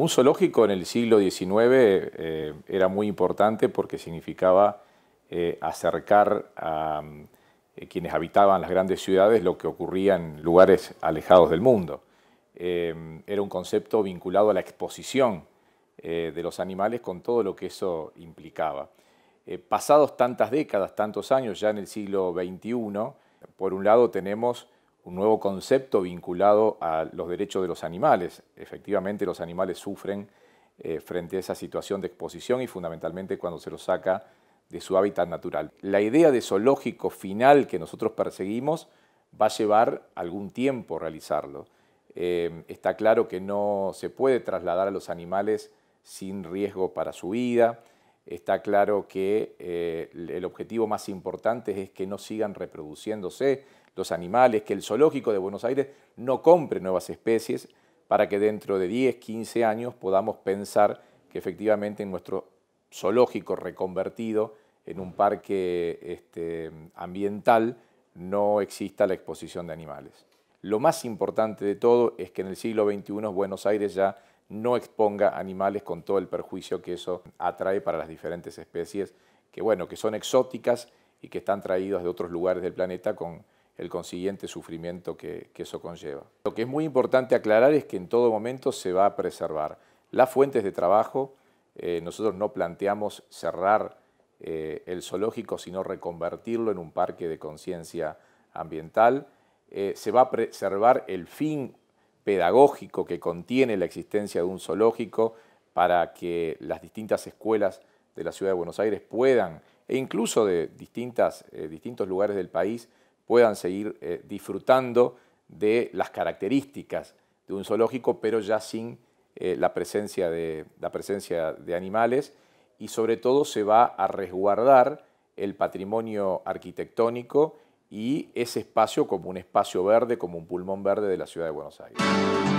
Un zoológico en el siglo XIX eh, era muy importante porque significaba eh, acercar a eh, quienes habitaban las grandes ciudades lo que ocurría en lugares alejados del mundo. era un concepto vinculado a la exposición de los animales con todo lo que eso implicaba. pasados tantas décadas, tantos años, ya en el siglo XXI, por un lado tenemos un nuevo concepto vinculado a los derechos de los animales. Efectivamente, los animales sufren eh, frente a esa situación de exposición y fundamentalmente cuando se los saca de su hábitat natural. La idea de zoológico final que nosotros perseguimos va a llevar algún tiempo realizarlo. Eh, está claro que no se puede trasladar a los animales sin riesgo para su vida, está claro que eh, el objetivo más importante es que no sigan reproduciéndose los animales, que el zoológico de Buenos Aires no compre nuevas especies para que dentro de 10, 15 años podamos pensar que efectivamente en nuestro zoológico reconvertido en un parque este, ambiental no exista la exposición de animales. Lo más importante de todo es que en el siglo XXI Buenos Aires ya no exponga animales con todo el perjuicio que eso atrae para las diferentes especies, que bueno, que son exóticas y que están traídas de otros lugares del planeta con el consiguiente sufrimiento que, eso conlleva. Lo que es muy importante aclarar es que en todo momento se va a preservar las fuentes de trabajo, eh, nosotros no planteamos cerrar eh, el zoológico, sino reconvertirlo en un parque de conciencia ambiental. Eh, se va a preservar el fin pedagógico que contiene la existencia de un zoológico para que las distintas escuelas de la ciudad de Buenos Aires puedan, e incluso de eh, distintos lugares del país, puedan seguir eh, disfrutando de las características de un zoológico, pero ya sin eh, la, presencia de, la presencia de animales, y sobre todo se va a resguardar el patrimonio arquitectónico y ese espacio como un espacio verde, como un pulmón verde de la ciudad de Buenos Aires.